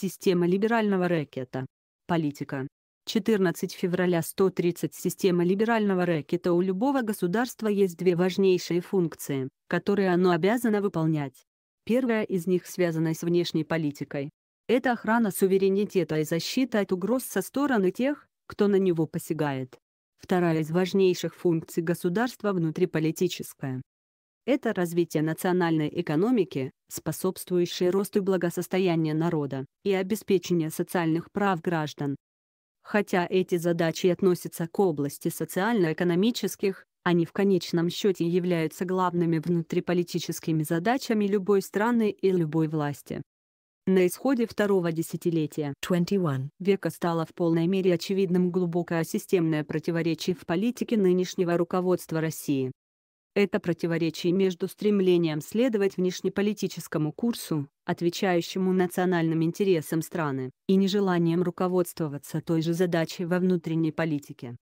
Система либерального рэкета. Политика. 14 февраля 130 Система либерального рэкета у любого государства есть две важнейшие функции, которые оно обязано выполнять. Первая из них связана с внешней политикой. Это охрана суверенитета и защита от угроз со стороны тех, кто на него посягает. Вторая из важнейших функций государства внутриполитическая. Это развитие национальной экономики, способствующее росту благосостояния народа и обеспечение социальных прав граждан. Хотя эти задачи относятся к области социально-экономических, они в конечном счете являются главными внутриполитическими задачами любой страны и любой власти. На исходе второго десятилетия 21. века стало в полной мере очевидным глубокое системное противоречие в политике нынешнего руководства России. Это противоречие между стремлением следовать внешнеполитическому курсу, отвечающему национальным интересам страны, и нежеланием руководствоваться той же задачей во внутренней политике.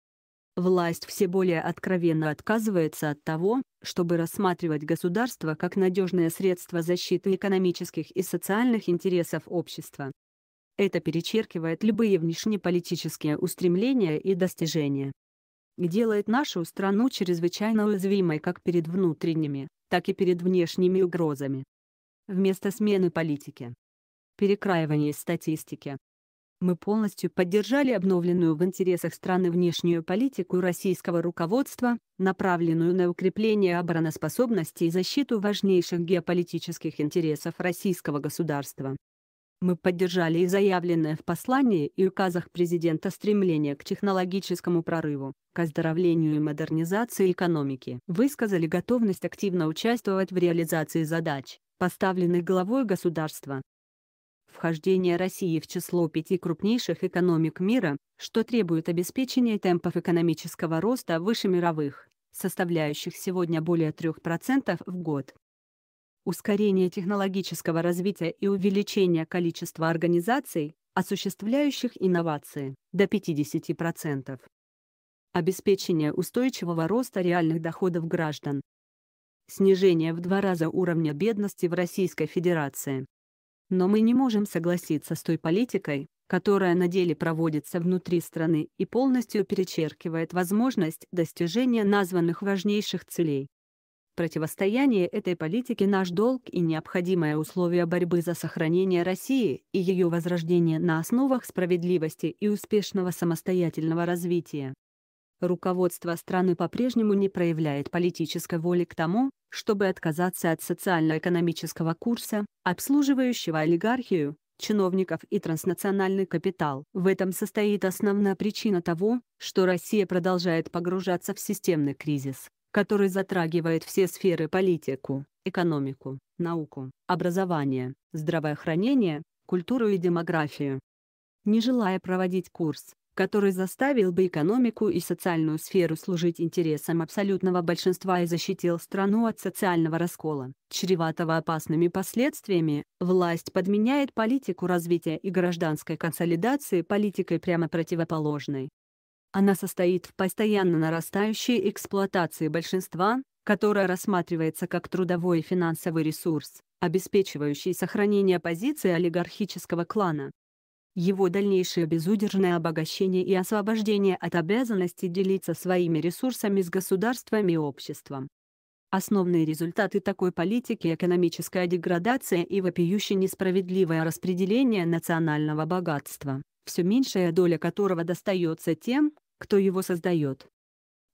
Власть все более откровенно отказывается от того, чтобы рассматривать государство как надежное средство защиты экономических и социальных интересов общества. Это перечеркивает любые внешнеполитические устремления и достижения делает нашу страну чрезвычайно уязвимой как перед внутренними, так и перед внешними угрозами. Вместо смены политики. Перекраивание статистики. Мы полностью поддержали обновленную в интересах страны внешнюю политику российского руководства, направленную на укрепление обороноспособности и защиту важнейших геополитических интересов российского государства. Мы поддержали и заявленное в послании и указах президента стремление к технологическому прорыву, к оздоровлению и модернизации экономики. Высказали готовность активно участвовать в реализации задач, поставленных главой государства. Вхождение России в число пяти крупнейших экономик мира, что требует обеспечения темпов экономического роста выше мировых, составляющих сегодня более 3% в год ускорение технологического развития и увеличение количества организаций, осуществляющих инновации, до 50%. Обеспечение устойчивого роста реальных доходов граждан. Снижение в два раза уровня бедности в Российской Федерации. Но мы не можем согласиться с той политикой, которая на деле проводится внутри страны и полностью перечеркивает возможность достижения названных важнейших целей. Противостояние этой политике наш долг и необходимое условие борьбы за сохранение России и ее возрождение на основах справедливости и успешного самостоятельного развития. Руководство страны по-прежнему не проявляет политической воли к тому, чтобы отказаться от социально-экономического курса, обслуживающего олигархию, чиновников и транснациональный капитал. В этом состоит основная причина того, что Россия продолжает погружаться в системный кризис, который затрагивает все сферы политику, экономику, науку, образование, здравоохранение, культуру и демографию. Не желая проводить курс, который заставил бы экономику и социальную сферу служить интересам абсолютного большинства и защитил страну от социального раскола, чреватого опасными последствиями, власть подменяет политику развития и гражданской консолидации политикой прямо противоположной, она состоит в постоянно нарастающей эксплуатации большинства, которая рассматривается как трудовой и финансовый ресурс, обеспечивающий сохранение позиции олигархического клана. Его дальнейшее безудержное обогащение и освобождение от обязанности делиться своими ресурсами с государством и обществом. Основные результаты такой политики – экономическая деградация и вопиюще несправедливое распределение национального богатства, все меньшая доля которого достается тем, кто его создает.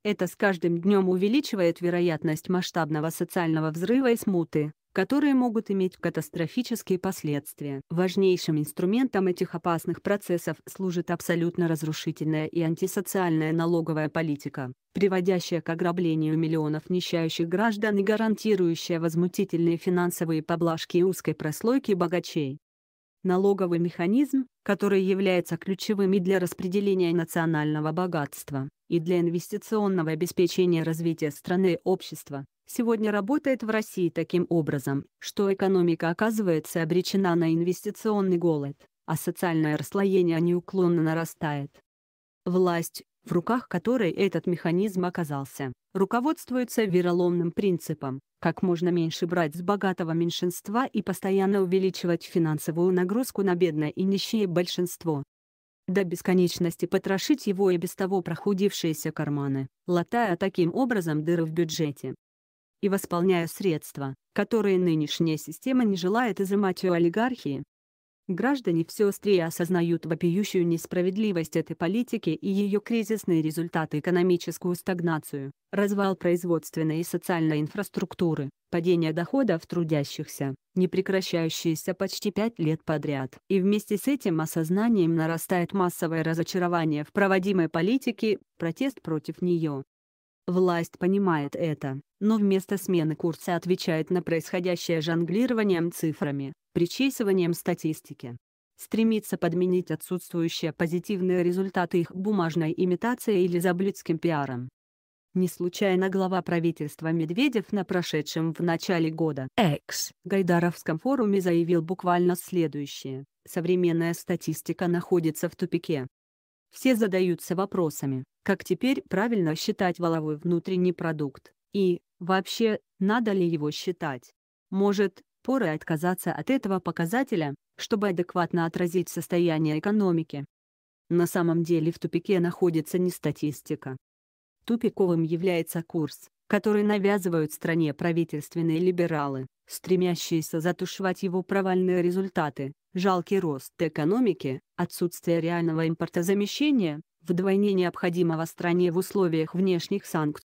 Это с каждым днем увеличивает вероятность масштабного социального взрыва и смуты, которые могут иметь катастрофические последствия. Важнейшим инструментом этих опасных процессов служит абсолютно разрушительная и антисоциальная налоговая политика, приводящая к ограблению миллионов нищающих граждан и гарантирующая возмутительные финансовые поблажки узкой прослойки богачей налоговый механизм, который является ключевым и для распределения национального богатства, и для инвестиционного обеспечения развития страны и общества, сегодня работает в России таким образом, что экономика оказывается обречена на инвестиционный голод, а социальное расслоение неуклонно нарастает. Власть, в руках которой этот механизм оказался, руководствуется вероломным принципом как можно меньше брать с богатого меньшинства и постоянно увеличивать финансовую нагрузку на бедное и нищее большинство. До бесконечности потрошить его и без того прохудившиеся карманы, латая таким образом дыры в бюджете. И восполняя средства, которые нынешняя система не желает изымать у олигархии, Граждане все острее осознают вопиющую несправедливость этой политики и ее кризисные результаты экономическую стагнацию, развал производственной и социальной инфраструктуры, падение доходов трудящихся, не прекращающееся почти пять лет подряд. И вместе с этим осознанием нарастает массовое разочарование в проводимой политике, протест против нее. Власть понимает это, но вместо смены курса отвечает на происходящее жонглированием цифрами, причесыванием статистики. Стремится подменить отсутствующие позитивные результаты их бумажной имитацией или заблюдским пиаром. Не случайно глава правительства Медведев на прошедшем в начале года экс Гайдаровском форуме заявил буквально следующее. Современная статистика находится в тупике. Все задаются вопросами, как теперь правильно считать валовой внутренний продукт, и, вообще, надо ли его считать. Может, поры отказаться от этого показателя, чтобы адекватно отразить состояние экономики. На самом деле в тупике находится не статистика. Тупиковым является курс, который навязывают стране правительственные либералы, стремящиеся затушевать его провальные результаты, жалкий рост экономики, отсутствие реального импортозамещения, вдвойне необходимого стране в условиях внешних санкций,